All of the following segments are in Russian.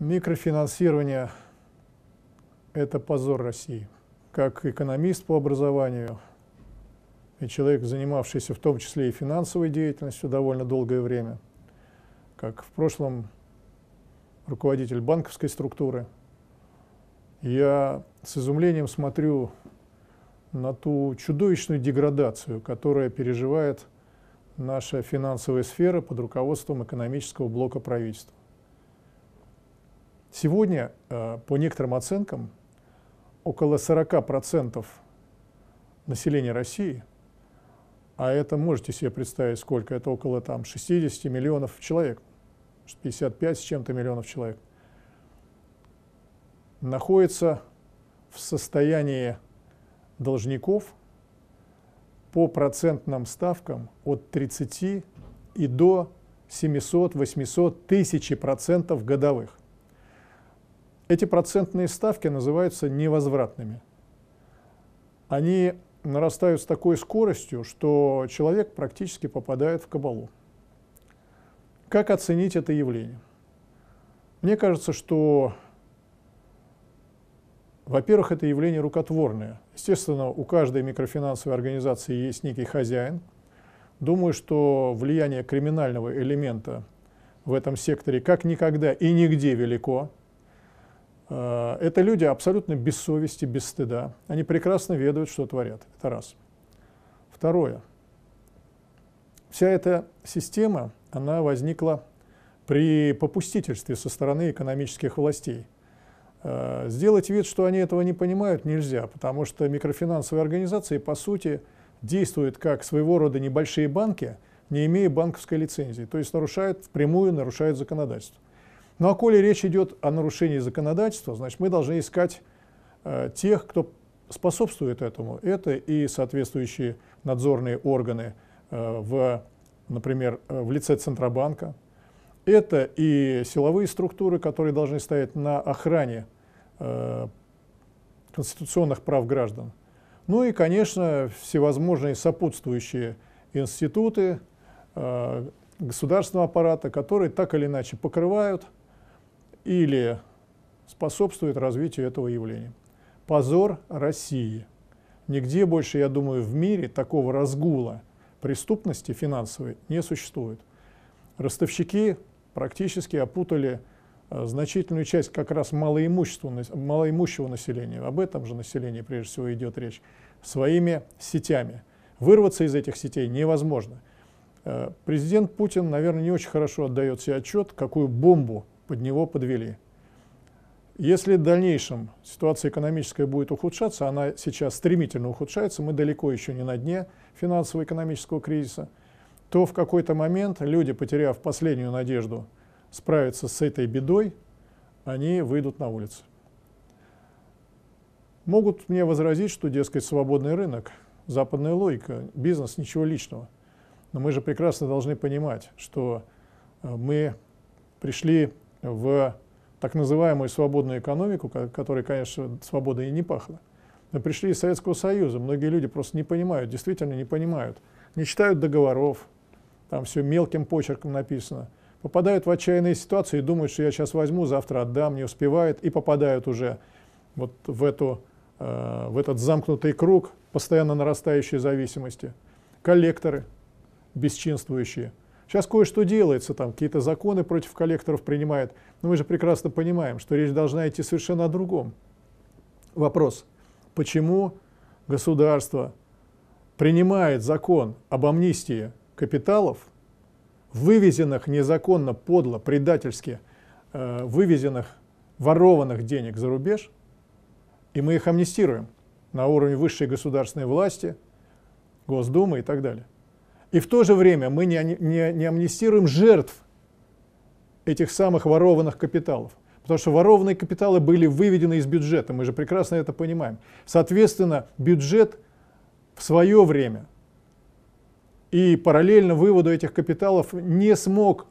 Микрофинансирование – это позор России. Как экономист по образованию и человек, занимавшийся в том числе и финансовой деятельностью довольно долгое время, как в прошлом руководитель банковской структуры, я с изумлением смотрю на ту чудовищную деградацию, которая переживает наша финансовая сфера под руководством экономического блока правительства. Сегодня, э, по некоторым оценкам, около 40% населения России, а это можете себе представить сколько, это около там, 60 миллионов человек, 55 с чем-то миллионов человек, находится в состоянии должников по процентным ставкам от 30 и до 700, 800, тысяч процентов годовых. Эти процентные ставки называются невозвратными. Они нарастают с такой скоростью, что человек практически попадает в кабалу. Как оценить это явление? Мне кажется, что, во-первых, это явление рукотворное. Естественно, у каждой микрофинансовой организации есть некий хозяин. Думаю, что влияние криминального элемента в этом секторе как никогда и нигде велико. А, это люди абсолютно без совести, без стыда. Они прекрасно ведают, что творят. Это раз. Второе. Вся эта система, она возникла при попустительстве со стороны экономических властей. А, сделать вид, что они этого не понимают, нельзя, потому что микрофинансовые организации, по сути, действуют как своего рода небольшие банки, не имея банковской лицензии, то есть нарушают, впрямую нарушают законодательство. Ну а коли речь идет о нарушении законодательства, значит, мы должны искать э, тех, кто способствует этому. Это и соответствующие надзорные органы, э, в, например, э, в лице Центробанка. Это и силовые структуры, которые должны стоять на охране э, конституционных прав граждан. Ну и, конечно, всевозможные сопутствующие институты э, государственного аппарата, которые так или иначе покрывают – или способствует развитию этого явления. Позор России. Нигде больше, я думаю, в мире такого разгула преступности финансовой не существует. Ростовщики практически опутали э, значительную часть как раз малоимущего населения, об этом же населении прежде всего идет речь, своими сетями. Вырваться из этих сетей невозможно. Э, президент Путин, наверное, не очень хорошо отдает себе отчет, какую бомбу под него подвели. Если в дальнейшем ситуация экономическая будет ухудшаться, она сейчас стремительно ухудшается, мы далеко еще не на дне финансово-экономического кризиса, то в какой-то момент люди, потеряв последнюю надежду справиться с этой бедой, они выйдут на улицу. Могут мне возразить, что, дескать, свободный рынок, западная логика, бизнес, ничего личного. Но мы же прекрасно должны понимать, что э, мы пришли в так называемую свободную экономику, которой, конечно, свобода и не пахла. Но пришли из Советского Союза, многие люди просто не понимают, действительно не понимают, не читают договоров, там все мелким почерком написано, попадают в отчаянные ситуации и думают, что я сейчас возьму, завтра отдам, не успевают, и попадают уже вот в, эту, э, в этот замкнутый круг постоянно нарастающей зависимости. Коллекторы бесчинствующие – Сейчас кое-что делается, там какие-то законы против коллекторов принимают, но мы же прекрасно понимаем, что речь должна идти совершенно о другом. Вопрос, почему государство принимает закон об амнистии капиталов, вывезенных незаконно, подло, предательски, э, вывезенных, ворованных денег за рубеж, и мы их амнистируем на уровне высшей государственной власти, Госдумы и так далее. И в то же время мы не, не, не амнистируем жертв этих самых ворованных капиталов. Потому что ворованные капиталы были выведены из бюджета, мы же прекрасно это понимаем. Соответственно, бюджет в свое время и параллельно выводу этих капиталов не смог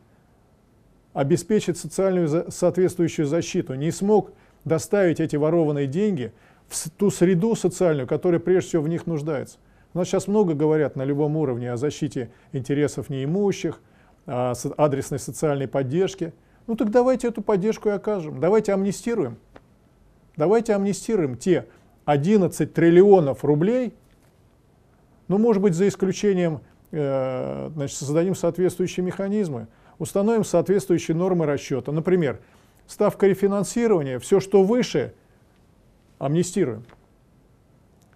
обеспечить социальную соответствующую защиту, не смог доставить эти ворованные деньги в ту среду социальную, которая прежде всего в них нуждается. У нас сейчас много говорят на любом уровне о защите интересов неимущих, о адресной социальной поддержке. Ну так давайте эту поддержку и окажем. Давайте амнистируем. Давайте амнистируем те 11 триллионов рублей, ну, может быть, за исключением, э, значит, создадим соответствующие механизмы, установим соответствующие нормы расчета. Например, ставка рефинансирования, все, что выше, амнистируем.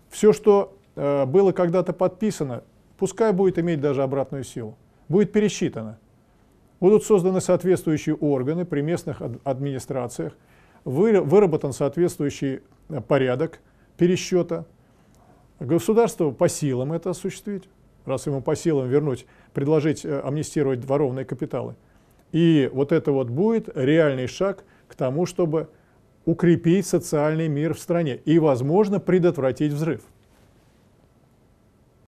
Все, что Э, было когда-то подписано, пускай будет иметь даже обратную силу, будет пересчитано. Будут созданы соответствующие органы при местных администрациях, выработан соответствующий э, порядок пересчета. Государство по силам это осуществить, раз ему по силам вернуть, предложить э, амнистировать дворовные капиталы. И вот это вот будет реальный шаг к тому, чтобы укрепить социальный мир в стране и, возможно, предотвратить взрыв.